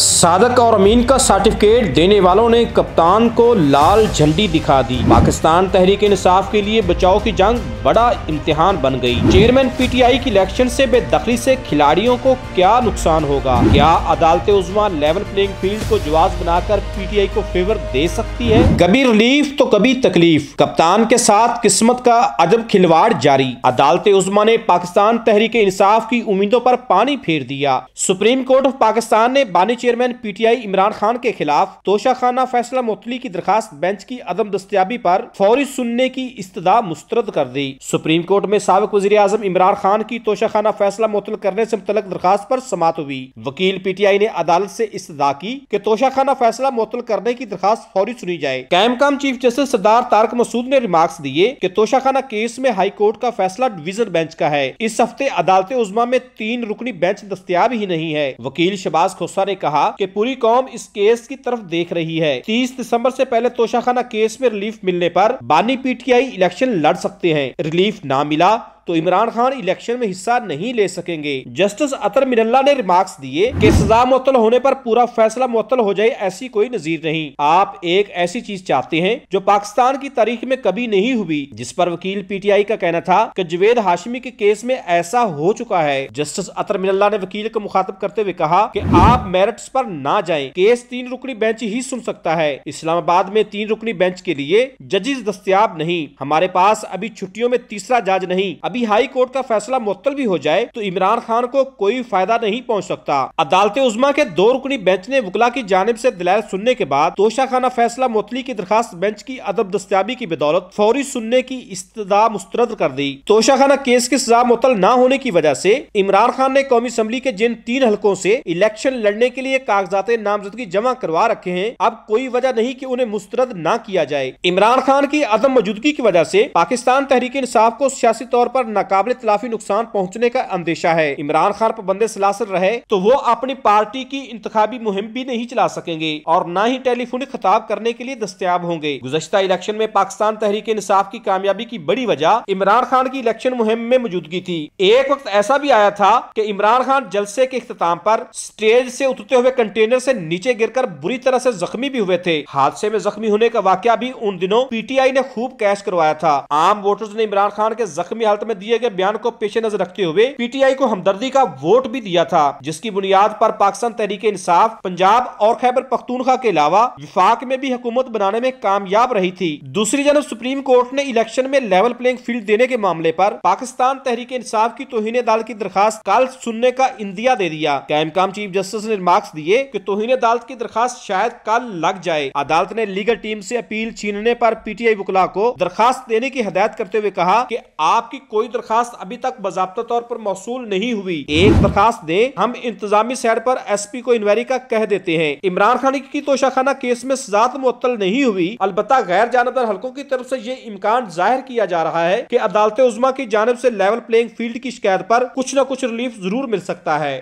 सादक और अमीन का सर्टिफिकेट देने वालों ने कप्तान को लाल झंडी दिखा दी पाकिस्तान तहरीक इंसाफ के लिए बचाव की जंग बड़ा इम्तिहान बन गई चेयरमैन पीटीआई की इलेक्शन से बेदखली से खिलाड़ियों को क्या नुकसान होगा क्या अदालत उजमा लेवल प्लेइंग फील्ड को जवाब बनाकर पीटीआई को फेवर दे सकती है कभी रिलीफ तो कभी तकलीफ कप्तान के साथ किस्मत का अजब खिलवाड़ जारी अदालत उजमा ने पाकिस्तान तहरीक इंसाफ की उम्मीदों आरोप पानी फेर दिया सुप्रीम कोर्ट ऑफ पाकिस्तान ने बानी चेयरमैन पीटीआई इमरान खान के खिलाफ तोशाखाना फैसला मुतली की दरखास्त बेंच की अदम दस्तियाबी पर फौरी सुनने की इस्तदा मुस्तरद कर दी सुप्रीम कोर्ट में सबक वजी अजम इमरान खान की तोशाखाना फैसला मुतल करने ऐसी मुतल दरखास्त आरोप समात हुई वकील पीटीआई ने अदालत ऐसी इस्तदा की के तोशाखाना फैसला मुतल करने की दरखास्त फौरी सुनी जाए कैम काम चीफ जस्टिस सरदार तारक मसूद ने रिमार्क दिए की तोशाखाना केस में हाई कोर्ट का फैसला डिविजन बेंच का है इस हफ्ते अदालत उजमा में तीन रुकनी बेंच दस्तियाब ही नहीं है वकील शबाज खोसा ने कहा कहा कि पूरी कौम इस केस की तरफ देख रही है तीस दिसंबर से पहले तोशाखाना केस में रिलीफ मिलने पर बानी पीटीआई इलेक्शन लड़ सकते हैं रिलीफ ना मिला तो इमरान खान इलेक्शन में हिस्सा नहीं ले सकेंगे जस्टिस अतर मिनल्ला ने रिमार्क्स दिए कि सजा मुतल होने पर पूरा फैसला मुतल हो जाए ऐसी कोई नजीर नहीं आप एक ऐसी चीज चाहते हैं जो पाकिस्तान की तारीख में कभी नहीं हुई जिस पर वकील पीटीआई का कहना था कि जवेद हाशमी के केस में ऐसा हो चुका है जस्टिस अतर मिनल्ला ने वकील को मुखातब करते हुए कहा की आप मेरिट पर न जाए केस तीन रुकनी बेंच ही सुन सकता है इस्लामाबाद में तीन रुकनी बेंच के लिए जजिस दस्तियाब नहीं हमारे पास अभी छुट्टियों में तीसरा जज नहीं अभी अभी हाई कोर्ट का फैसला मुत्तल भी हो जाए तो इमरान खान को कोई फायदा नहीं पहुँच सकता अदालत उजमा के दो रुकनी बेंच ने वकला की जानब ऐसी दलाल सुनने के बाद तोशाखाना फैसला मुतली की दरखास्त बेंच की अदब दस्तियाबी की बदौलत फौरी सुनने की इस्तदा मुस्तरद कर दी तोशाखाना केस की सजा मुतल न होने की वजह से इमरान खान ने कौमी असम्बली के जिन तीन हलकों से इलेक्शन लड़ने के लिए कागजात नामजदगी जमा करवा रखे है अब कोई वजह नहीं की उन्हें मुस्तरद न किया जाए इमरान खान की अदम मौजूदगी की वजह से पाकिस्तान तहरीक इंसाफ को सियासी तौर पर नाकबले तलाफी नुकसान पहुँचने का अंदेशा है इमरान खान पर बंदे रहे तो वो अपनी पार्टी की इंतबी मुहिम भी नहीं चला सकेंगे और न ही टेलीफोनिक खिताब करने के लिए दस्तियाब होंगे गुजशत इलेक्शन में पाकिस्तान तहरीक इंसाफ की कामयाबी की बड़ी वजह इमरान खान की इलेक्शन मुहिम में मौजूदगी थी एक वक्त ऐसा भी आया था की इमरान खान जलसे के अख्ताम पर स्टेज से उतरते हुए कंटेनर से नीचे गिर कर बुरी तरह से जख्मी भी हुए थे हादसे में जख्मी होने का वाक्य भी उन दिनों पीटीआई ने खूब कैश करवाया था आम वोटर्स ने इमरान खान के जख्मी हालत में दिए गए बयान को पेश नजर रखते हुए पीटीआई को हमदर्दी का वोट भी दिया था जिसकी बुनियाद पर पाकिस्तान तहरीक इंसाफ पंजाब और खैबर पख्तूनखा के अलावा विफाक में भी हुकूमत बनाने में कामयाब रही थी दूसरी जनब सुप्रीम कोर्ट ने इलेक्शन में लेवल प्लेइंग फील्ड देने के मामले पर पाकिस्तान तहरीक इंसाफ की तोहिने अदालत की दरखास्त कल सुनने का इंदिया दे दिया कैम काम चीफ जस्टिस ने रिमार्क्स दिए की तोहिने अदालत की दरखास्त शायद कल लग जाए अदालत ने लीगल टीम ऐसी अपील छीनने आरोप पी टी आई वकला को दरखास्त देने की हदायत करते हुए कहा की आपकी कोई दरखास्त अभी तक बाबा तौर पर मौसू नहीं हुई एक दरखास्त दे हम इंतजामी सैड पर एस पी को इंक्वायरी का कह देते हैं इमरान खान की तोशाखाना केस में सजात तो मुअत्तल नहीं हुई अलबत् गैर जानबदार हल्कों की तरफ ऐसी ये इम्कान जाहिर किया जा रहा है की अदालत उजमा की जानब ऐसी लेवल प्लेइंग फील्ड की शिकायत आरोप कुछ न कुछ रिलीफ जरूर मिल सकता है